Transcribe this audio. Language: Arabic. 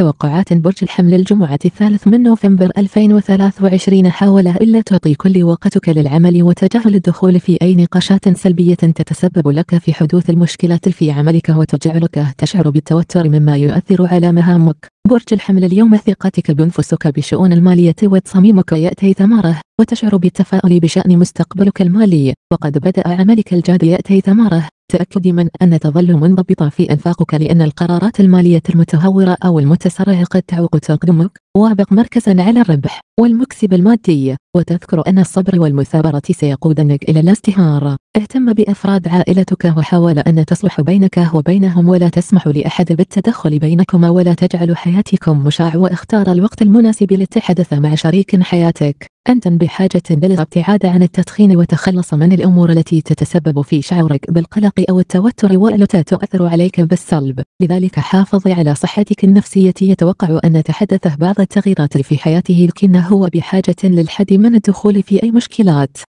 توقعات برج الحمل الجمعة الثالث من نوفمبر 2023 حاول إلا تعطي كل وقتك للعمل وتجاهل الدخول في أي نقاشات سلبية تتسبب لك في حدوث المشكلات في عملك وتجعلك تشعر بالتوتر مما يؤثر على مهامك برج الحمل اليوم ثقتك بأنفسك بشؤون المالية وتصميمك يأتي ثماره وتشعر بالتفاؤل بشأن مستقبلك المالي وقد بدأ عملك الجاد يأتي ثماره تأكد من أن تظل منضبطة في أنفاقك لأن القرارات المالية المتهورة أو المتسرعة قد تعوق تقدمك وابق مركزا على الربح والمكسب المادي وتذكر أن الصبر والمثابرة سيقودنك إلى الازدهار اهتم بأفراد عائلتك وحاول أن تصلح بينك وبينهم ولا تسمح لأحد بالتدخل بينكما ولا تجعل حياتكم مشاع واختار الوقت المناسب للتحدث مع شريك حياتك أنت بحاجة للابتعاد عن التدخين وتخلص من الأمور التي تتسبب في شعورك بالقلق أو التوتر والتي تؤثر عليك بالسلب لذلك حافظ على صحتك النفسية يتوقع أن تحدث بعض التغييرات في حياته لكنه هو بحاجة للحد من الدخول في أي مشكلات